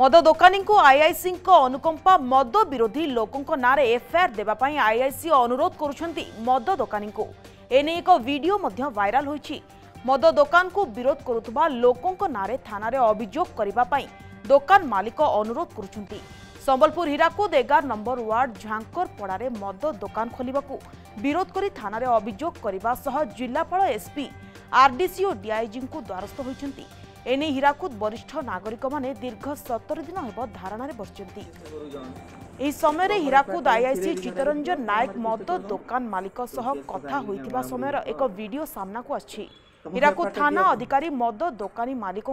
मद दोकानी को आईआईसी अनुकंपा मद विरोधी लोकों ना एफआईआर देवा आईआईसी अनुरोध कर मद दोकानी को एने एक वीडियो वायरल हो मद दोकान को विरोध करुवा लोकों थाना अभोग करने दोकान मालिक अनुरोध कर संबलपुर हीराकूद एगार नंबर वार्ड झांकर पड़ा मद दोकान खोल विरोध कर थाना अभियोग जिलापा एसपी आरडीसी और डीआईजी को द्वारस्थ होती এনে হীরাকুদ বরিষ্ঠ নাগরিক মানে দীর্ঘ সতর দিন হব ধারণার বসিছেন এই সময় হীরাকুদ আইআইসি চিত্তরঞ্জন নায়ক মদ দোকান মালিক সহ কথা হয়ে সময়ের এক ভিডিও সামনাকু আসছে হীরাকুদ থানা অধিকারী মদ দোকানী মালিক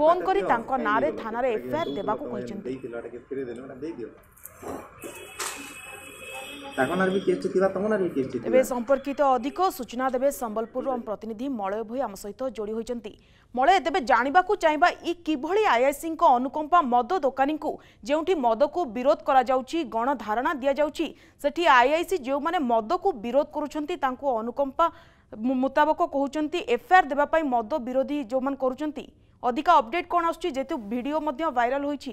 ফোন করে তাঁর নাঁরে থানার এফআইআর দেওয়া ତାଙ୍କ ବି କେସ୍ ଜିତିବା ତମ ନାଁରେ ବି କେସ୍ ଜିତିବା ଏବେ ସମ୍ପର୍କିତ ଅଧିକ ସୂଚନା ଦେବେ ସମ୍ବଲପୁରରୁ ଆମ ପ୍ରତିନିଧି ମଳୟ ଭୋଇ ଆମ ସହିତ ଯୋଡ଼ି ହୋଇଛନ୍ତି ମଳୟ ତେବେ ଜାଣିବାକୁ ଚାହିଁବା ଇ କିଭଳି ଆଇଆଇସିଙ୍କ ଅନୁକମ୍ପା ମଦ ଦୋକାନୀଙ୍କୁ ଯେଉଁଠି ମଦକୁ ବିରୋଧ କରାଯାଉଛି ଗଣଧାରଣା ଦିଆଯାଉଛି ସେଠି ଆଇଆଇସି ଯେଉଁମାନେ ମଦକୁ ବିରୋଧ କରୁଛନ୍ତି ତାଙ୍କୁ ଅନୁକମ୍ପା ମୁତାବକ କହୁଛନ୍ତି ଏଫଆଇଆର୍ ଦେବା ପାଇଁ ମଦ ବିରୋଧୀ ଯେଉଁମାନେ କରୁଛନ୍ତି ଅଧିକା ଅପଡେଟ୍ କ'ଣ ଆସୁଛି ଯେହେତୁ ଭିଡ଼ିଓ ମଧ୍ୟ ଭାଇରାଲ୍ ହୋଇଛି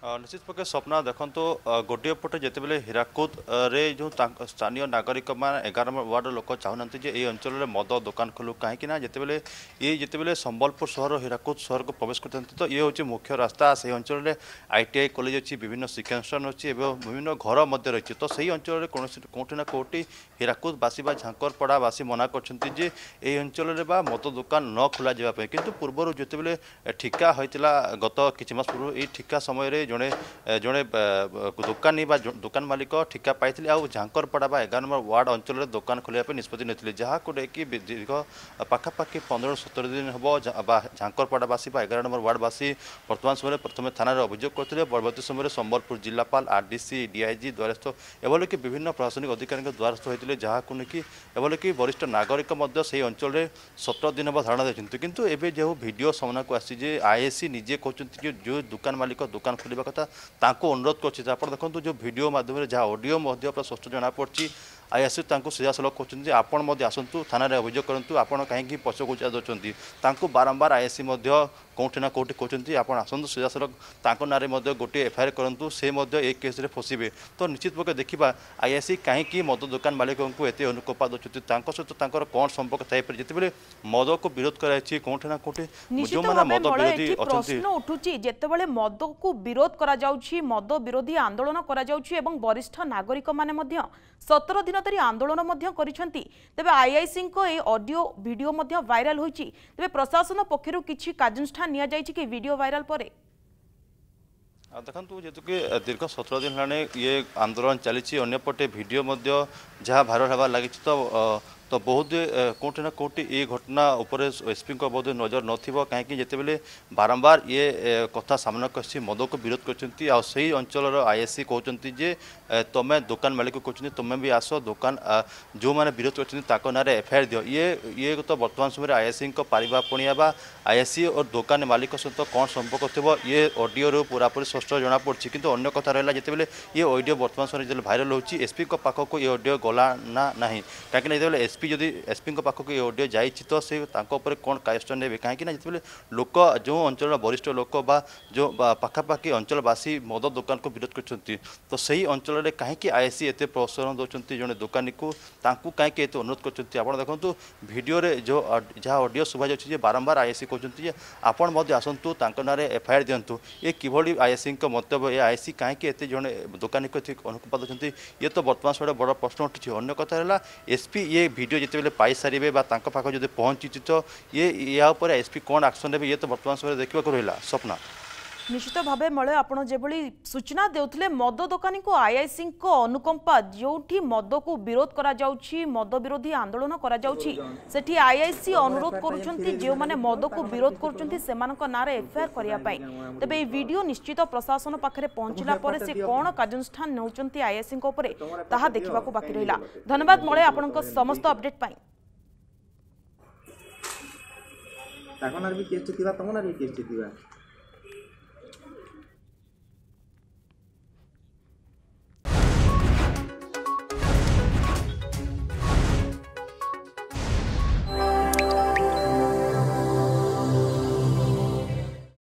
ନିଶ୍ଚିତ ପକ୍ଷେ ସ୍ୱପ୍ନା ଦେଖନ୍ତୁ ଗୋଟିଏ ପଟେ ଯେତେବେଳେ ହୀରାକୁଦରେ ଯେଉଁ ସ୍ଥାନୀୟ ନାଗରିକମାନେ ଏଗାର ୱାର୍ଡ଼ର ଲୋକ ଚାହୁଁନାହାନ୍ତି ଯେ ଏହି ଅଞ୍ଚଳରେ ମଦ ଦୋକାନ ଖୋଲୁ କାହିଁକିନା ଯେତେବେଳେ ଇଏ ଯେତେବେଳେ ସମ୍ବଲପୁର ସହର ହୀରାକୁଦ ସହରକୁ ପ୍ରବେଶ କରିଥାନ୍ତି ତ ଇଏ ହେଉଛି ମୁଖ୍ୟ ରାସ୍ତା ସେହି ଅଞ୍ଚଳରେ ଆଇ ଟି ଆଇ କଲେଜ ଅଛି ବିଭିନ୍ନ ଶିକ୍ଷାନୁଷ୍ଠାନ ଅଛି ଏବଂ ବିଭିନ୍ନ ଘର ମଧ୍ୟ ରହିଛି ତ ସେହି ଅଞ୍ଚଳରେ କୌଣସି କେଉଁଠି ନା କେଉଁଠି ହୀରାକୁଦବାସୀ ବା ଝାଙ୍କରପଡ଼ାବାସୀ ମନା କରିଛନ୍ତି ଯେ ଏହି ଅଞ୍ଚଳରେ ବା ମଦ ଦୋକାନ ନ ଖୋଲାଯିବା ପାଇଁ କିନ୍ତୁ ପୂର୍ବରୁ ଯେତେବେଳେ ଠିକା ହୋଇଥିଲା ଗତ କିଛି ମାସ ପୂର୍ବରୁ ଏହି ଠିକା ସମୟରେ ଜଣେ ଜଣେ ଦୋକାନୀ ବା ଦୋକାନ ମାଲିକ ଠିକା ପାଇଥିଲେ ଆଉ ଝାଙ୍କରପଡ଼ା ବା ଏଗାର ନମ୍ବର ୱାର୍ଡ଼ ଅଞ୍ଚଳରେ ଦୋକାନ ଖୋଲିବା ପାଇଁ ନିଷ୍ପତ୍ତି ନେଇଥିଲେ ଯାହାକୁ ନେଇକି ଦୀର୍ଘ ପାଖାପାଖି ପନ୍ଦର ସତର ଦିନ ହେବ ବା ଝାଙ୍କରପଡ଼ାବାସୀ ବା ଏଗାର ନମ୍ବର ୱାର୍ଡ଼ବାସୀ ବର୍ତ୍ତମାନ ସମୟରେ ପ୍ରଥମେ ଥାନାରେ ଅଭିଯୋଗ କରିଥିଲେ ପରବର୍ତ୍ତୀ ସମୟରେ ସମ୍ବଲପୁର ଜିଲ୍ଲାପାଳ ଆର୍ଡିସି ଡିଆଇଜି ଦ୍ୱାରସ୍ଥ ଏଭଳିକି ବିଭିନ୍ନ ପ୍ରଶାସନିକ ଅଧିକାରୀଙ୍କ ଦ୍ୱାରସ୍ଥ ହୋଇଥିଲେ ଯାହାକୁ ନେଇକି ଏଭଳିକି ବରିଷ୍ଠ ନାଗରିକ ମଧ୍ୟ ସେହି ଅଞ୍ଚଳରେ ସତର ଦିନ ହେବ ଧାରଣା ଦେଇଛନ୍ତି କିନ୍ତୁ ଏବେ ଯେଉଁ ଭିଡ଼ିଓ ସାମ୍ନାକୁ ଆସିଛି ଯେ ଆଇଏସି ନିଜେ କହୁଛନ୍ତି ଯେ ଯେଉଁ ଦୋକାନ ମାଲିକ ଦୋକାନ ଖୋଲିବା କରିବା କଥା ତାଙ୍କୁ ଅନୁରୋଧ କରୁଛି ଯେ ଆପଣ ଦେଖନ୍ତୁ ଯେଉଁ ଭିଡ଼ିଓ ମାଧ୍ୟମରେ ଯାହା ଅଡ଼ିଓ ମଧ୍ୟ ପୁରା ସ୍ପଷ୍ଟ ଜଣାପଡ଼ୁଛି ଆଇ ଆସି ତାଙ୍କୁ ସିଧାସଳଖ କରୁଛନ୍ତି ଯେ ଆପଣ ମଧ୍ୟ ଆସନ୍ତୁ ଥାନାରେ ଅଭିଯୋଗ କରନ୍ତୁ ଆପଣ କାହିଁକି ଚା ଦେଉଛନ୍ତି ତାଙ୍କୁ ବାରମ୍ବାର ଆଇ ମଧ୍ୟ କେଉଁଠି ନା କେଉଁଠି କହୁଛନ୍ତି ଆପଣ ଆସନ୍ତୁ ସିଧାସଳଖ ତାଙ୍କ ନାଁରେ ମଧ୍ୟ ଗୋଟିଏ ଏଫଆଇଆର୍ କରନ୍ତୁ ସେ ମଧ୍ୟ ଏ କେସ୍ରେ ଫସିବେ ତ ନିଶ୍ଚିତ ପକ୍ଷେ ଦେଖିବା ଆଇଆଇସି କାହିଁକି ମଦ ଦୋକାନ ମାଲିକଙ୍କୁ ଏତେ ଅନୁକମ୍ପା ଦେଉଛନ୍ତି ତାଙ୍କ ସହିତ ତାଙ୍କର କ'ଣ ସମ୍ପର୍କ ଥାଇପାରେ ଯେତେବେଳେ ମଦକୁ ବିରୋଧ କରାଯାଇଛି କେଉଁଠି ନା କେଉଁଠି ଯେଉଁମାନେ ମଦ ବିରୋଧୀ ଅଛନ୍ତି ଉଠୁଛି ଯେତେବେଳେ ମଦକୁ ବିରୋଧ କରାଯାଉଛି ମଦ ବିରୋଧୀ ଆନ୍ଦୋଳନ କରାଯାଉଛି ଏବଂ ବରିଷ୍ଠ ନାଗରିକମାନେ ମଧ୍ୟ ସତର ଦିନ ଧରି ଆନ୍ଦୋଳନ ମଧ୍ୟ କରିଛନ୍ତି ତେବେ ଆଇଆଇସିଙ୍କ এই অডিও ভিডিও ভাইরাল হয়েছে তবে প্রশাসন পক্ষ কিছু কার্যানুষ্ঠান নিয়েছে কি ভিডিও ভাইরাল পরে ଦେଖନ୍ତୁ ଯେହେତୁକି ଦୀର୍ଘ ସତର ଦିନ ହେଲାଣି ଇଏ ଆନ୍ଦୋଳନ ଚାଲିଛି ଅନ୍ୟପଟେ ଭିଡ଼ିଓ ମଧ୍ୟ ଯାହା ଭାଇରାଲ ହେବାରେ ଲାଗିଛି ତ ତ ବୋଧହୁଏ କେଉଁଠି ନା କେଉଁଠି ଏ ଘଟଣା ଉପରେ ଏସ୍ପିଙ୍କ ବୋଧହୁଏ ନଜର ନଥିବ କାହିଁକି ଯେତେବେଳେ ବାରମ୍ବାର ଇଏ କଥା ସାମ୍ନାକୁ ଆସି ମଦକୁ ବିରୋଧ କରିଛନ୍ତି ଆଉ ସେହି ଅଞ୍ଚଳର ଆଇଏସ୍ସି କହୁଛନ୍ତି ଯେ ତମେ ଦୋକାନ ମାଲିକ କହୁଛନ୍ତି ତମେ ବି ଆସ ଦୋକାନ ଯେଉଁମାନେ ବିରୋଧ କରିଛନ୍ତି ତାଙ୍କ ନାଁରେ ଏଫଆଇଆର୍ ଦିଅ ଇଏ ଇଏ ତ ବର୍ତ୍ତମାନ ସମୟରେ ଆଇଏସ୍ସିଙ୍କ ପାରିବା ପଣିଆ ବା ଆଇଏସ୍ସି ଓ ଦୋକାନ ମାଲିକ ସହିତ କ'ଣ ସମ୍ପର୍କ ଥିବ ଇଏ ଅଡ଼ିଓରୁ ପୁରାପୁରି ସ୍ପଷ୍ଟ ଜଣାପଡ଼ୁଛି କିନ୍ତୁ ଅନ୍ୟ କଥା ରହିଲା ଯେତେବେଳେ ଇଏ ଅଡ଼ିଓ ବର୍ତ୍ତମାନ ସମୟରେ ଯେତେବେଳେ ଭାଇରାଲ୍ ହେଉଛି ଏସ୍ପିଙ୍କ ପାଖକୁ ଇଏ ଅଡ଼ିଓ ଗଲା ନା ନାହିଁ କାହିଁକିନା ଯେତେବେଳେ ଏସ୍ এসপি যদি এসপিঙ্ পাখক এই অডিও যাই তো সে তাপরে কোণ কায়স্টন নেবে কিনা যেতবে লোক যে অঞ্চল বরিষ্ঠ লোক বা যে পাখাপাখি অঞ্চলবাসী মদ দোকানকে বিরোধ করছেন তো সেই অঞ্চলের কী আইএসি এত প্রোৎসাহন দৌঁচ জন দোকানীকে তাঁকু কী এত অনুরোধ করছেন আপনার দেখুন ভিডিওরে যা অডিও শুভা যাচ্ছে যে বারম্বার আইএসি কৌন যে আপনার মধ্যে আসন্তু তাঁর নাঁরে এফআইআর দিও এ কিভাবে আইএসি মন্তব্য এ আইএসি কী এত জন দোকানীকে ঠিক অনুপাত অনেক ইয়ে তো বর্তমান সবাই বড় প্রশ্ন উঠুছে অন্য কথা হল এসপি ইয়ে ভিডিও ভিডিও যেতবে পাইসারে বা তাঁর পাখ যদি পঁচিছি তো ইয়ে ইয়া উপরে এসপি কোণ আকশন নেবে ইয়ে তো বর্তমান সময় দেখা রহলা স্বপ্না নিশ্চিত ভাবে মলে আপনার যেভাবে সূচনা দেউলে মদ দোকানী আইআইসি অনুকম্পা যেটি মদক বিরোধ করা যাচ্ছি মদ বিরোধী আন্দোলন করা যাচ্ছি সেটি আইআইসি অনুরোধ করছেন যে মদক বিরোধ করছেন সে নাঁরে এফআইআর করা তবে এই ভিডিও নিশ্চিত প্রশাসন পাখে পৌঁছলা পরে সে কোণ কার্যানুষ্ঠান নেউছেন আইআইসি উপরে তাহা দেখা বাকি রহলা ধন্যবাদ মলে আপনার সমস্ত অপডেট পাই ତାଙ୍କ ନାଁରେ ବି କେସ୍ ଜିତିବା ତମ ନାଁରେ ବି କେସ୍ ଜିତିବା